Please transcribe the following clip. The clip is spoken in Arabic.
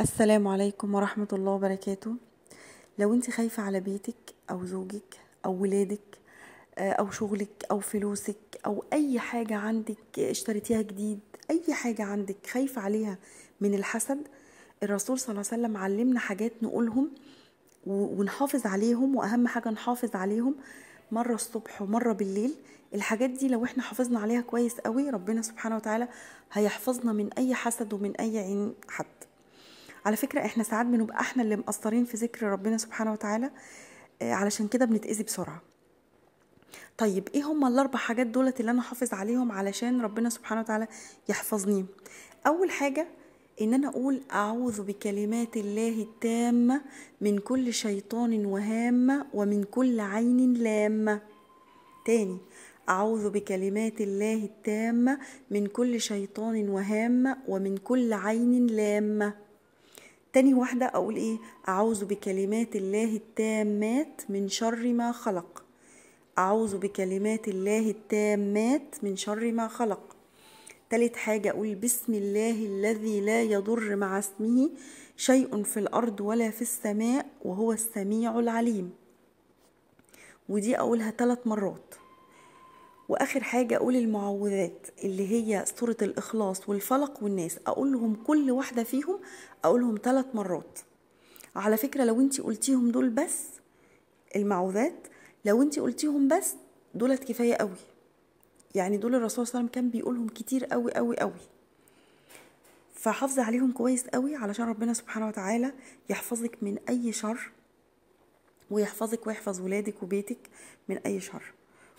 السلام عليكم ورحمة الله وبركاته لو انت خايفة على بيتك او زوجك او ولادك آه، او شغلك او فلوسك او اي حاجة عندك اشتريتيها جديد اي حاجة عندك خايفة عليها من الحسد الرسول صلى الله عليه وسلم علمنا حاجات نقولهم ونحافظ عليهم واهم حاجة نحافظ عليهم مرة الصبح ومرة بالليل الحاجات دي لو احنا حافظنا عليها كويس قوي ربنا سبحانه وتعالى هيحفظنا من اي حسد ومن اي عين حد على فكرة احنا ساعات بنبقى احنا اللي مقصرين في ذكر ربنا سبحانه وتعالى آه، علشان كده بنتأذي بسرعة طيب ايه هما الاربع حاجات دولت اللي انا حافظ عليهم علشان ربنا سبحانه وتعالى يحفظني اول حاجه ان انا اقول اعوذ بكلمات الله التامه من كل شيطان وهامه ومن كل عين لامه تاني اعوذ بكلمات الله التامه من كل شيطان وهامه ومن كل عين لامه تاني واحدة أقول إيه أعوذ بكلمات الله التامات من شر ما خلق أعوذ بكلمات الله التامات من شر ما خلق تالت حاجة أقول بسم الله الذي لا يضر مع اسمه شيء في الأرض ولا في السماء وهو السميع العليم ودي أقولها ثلاث مرات واخر حاجه اقول المعوذات اللي هي سوره الاخلاص والفلق والناس اقول لهم كل واحده فيهم اقول لهم ثلاث مرات على فكره لو انت قلتيهم دول بس المعوذات لو انت قلتيهم بس دولت كفايه قوي يعني دول الرسول صلى الله عليه وسلم كان بيقولهم كتير قوي قوي قوي فحافظي عليهم كويس قوي علشان ربنا سبحانه وتعالى يحفظك من اي شر ويحفظك ويحفظ ولادك وبيتك من اي شر